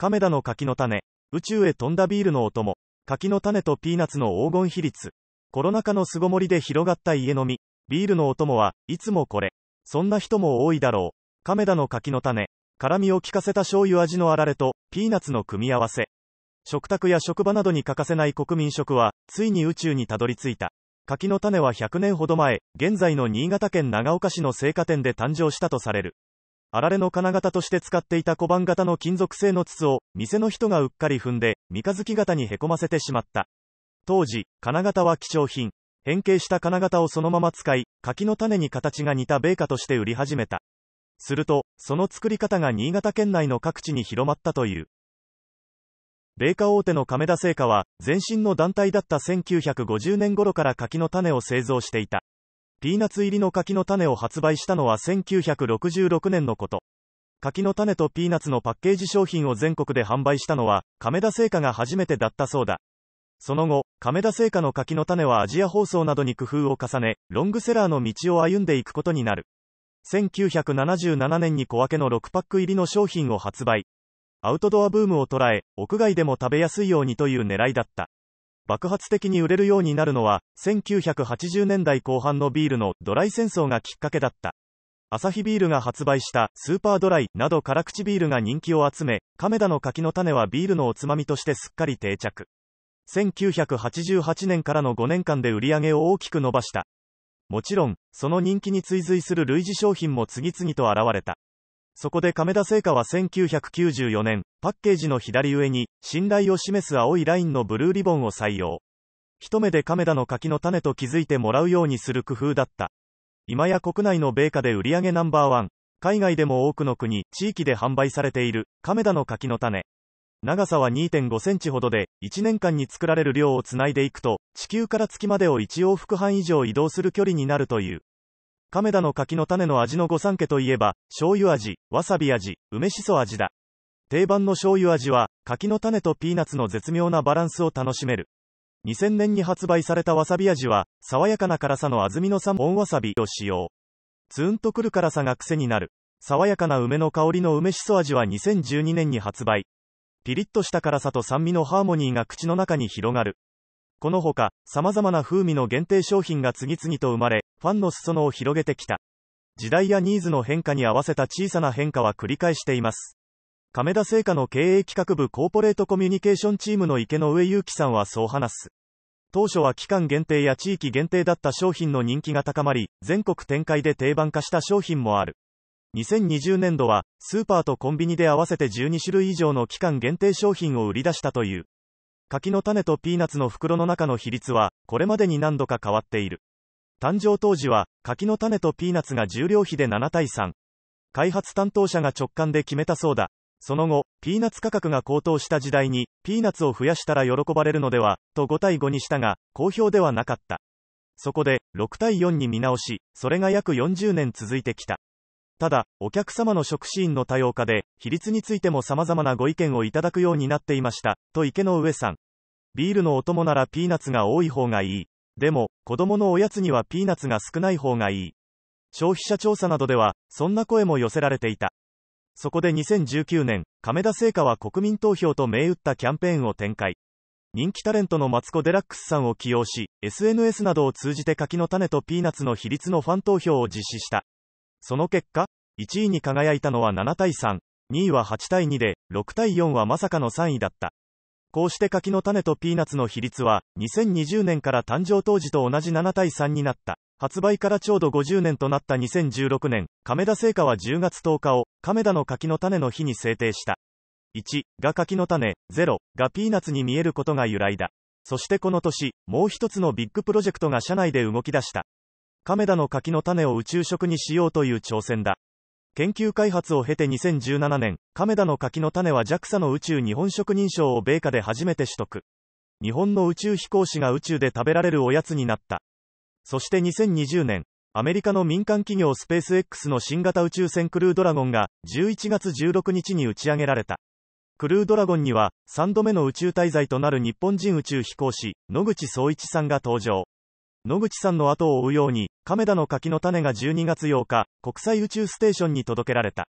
亀田の柿の種、宇宙へ飛んだビールのお供、柿の種とピーナッツの黄金比率。コロナ禍の巣ごもりで広がった家飲み、ビールのお供はいつもこれ。そんな人も多いだろう。亀田の柿の種、辛味を効かせた醤油味のあられと、ピーナッツの組み合わせ。食卓や職場などに欠かせない国民食は、ついに宇宙にたどり着いた。柿の種は100年ほど前、現在の新潟県長岡市の青果店で誕生したとされる。あられの金型として使っていた小判型の金属製の筒を、店の人がうっかり踏んで、三日月型にへこませてしまった。当時、金型は貴重品。変形した金型をそのまま使い、柿の種に形が似た米菓として売り始めた。すると、その作り方が新潟県内の各地に広まったという。米菓大手の亀田製菓は、前身の団体だった1950年頃から柿の種を製造していた。ピーナツ入りの柿の種を発売したのは1966年のこと。柿の種とピーナツのパッケージ商品を全国で販売したのは、亀田製菓が初めてだったそうだ。その後、亀田製菓の柿の種はアジア放送などに工夫を重ね、ロングセラーの道を歩んでいくことになる。1977年に小分けの6パック入りの商品を発売。アウトドアブームを捉え、屋外でも食べやすいようにという狙いだった。爆発的に売れるようになるのは、1980年代後半のビールのドライ戦争がきっかけだった。アサヒビールが発売したスーパードライなど辛口ビールが人気を集め、亀田の柿の種はビールのおつまみとしてすっかり定着。1988年からの5年間で売り上げを大きく伸ばした。もちろん、その人気に追随する類似商品も次々と現れた。そこで亀田製菓は1994年、パッケージの左上に、信頼を示す青いラインのブルーリボンを採用。一目で亀田の柿の種と気づいてもらうようにする工夫だった。今や国内の米菓で売り上げナンバーワン。海外でも多くの国、地域で販売されている、亀田の柿の種。長さは2.5センチほどで、1年間に作られる量をつないでいくと、地球から月までを1往復半以上移動する距離になるという。亀田の柿の種の味の御三家といえば、醤油味、わさび味、梅しそ味だ。定番の醤油味は、柿の種とピーナツの絶妙なバランスを楽しめる。2000年に発売されたわさび味は、爽やかな辛さの安曇野産本わさびを使用。ツーンとくる辛さが癖になる。爽やかな梅の香りの梅しそ味は2012年に発売。ピリッとした辛さと酸味のハーモニーが口の中に広がる。このほか、様々な風味の限定商品が次々と生まれ、ファンの裾野を広げてきた。時代やニーズの変化に合わせた小さな変化は繰り返しています。亀田製菓の経営企画部コーポレートコミュニケーションチームの池上祐樹さんはそう話す。当初は期間限定や地域限定だった商品の人気が高まり、全国展開で定番化した商品もある。2020年度は、スーパーとコンビニで合わせて12種類以上の期間限定商品を売り出したという。柿の種とピーナツの袋の中の比率は、これまでに何度か変わっている。誕生当時は、柿の種とピーナツが重量比で7対3。開発担当者が直感で決めたそうだ。その後、ピーナツ価格が高騰した時代に、ピーナツを増やしたら喜ばれるのでは、と5対5にしたが、好評ではなかった。そこで、6対4に見直し、それが約40年続いてきた。ただ、お客様の食シーンの多様化で、比率についても様々なご意見をいただくようになっていました、と池上さん。ビールのお供ならピーナツが多い方がいい。でも、子供のおやつにはピーナツが少ない方がいい。消費者調査などでは、そんな声も寄せられていた。そこで2019年、亀田製菓は国民投票と銘打ったキャンペーンを展開。人気タレントのマツコ・デラックスさんを起用し、SNS などを通じて柿の種とピーナツの比率のファン投票を実施した。その結果、1位に輝いたのは7対3、2位は8対2で、6対4はまさかの3位だった。こうして柿の種とピーナツの比率は、2020年から誕生当時と同じ7対3になった。発売からちょうど50年となった2016年、亀田製菓は10月10日を、亀田の柿の種の日に制定した。1が柿の種、0がピーナツに見えることが由来だ。そしてこの年、もう一つのビッグプロジェクトが社内で動き出した。亀田の柿の種を宇宙食にしようという挑戦だ。研究開発を経て2017年、亀田の柿の種は JAXA の宇宙日本食認証を米下で初めて取得。日本の宇宙飛行士が宇宙で食べられるおやつになった。そして2020年、アメリカの民間企業スペース X の新型宇宙船クルードラゴンが11月16日に打ち上げられた。クルードラゴンには3度目の宇宙滞在となる日本人宇宙飛行士、野口聡一さんが登場。野口さんの後を追うように、亀田の柿の種が12月8日、国際宇宙ステーションに届けられた。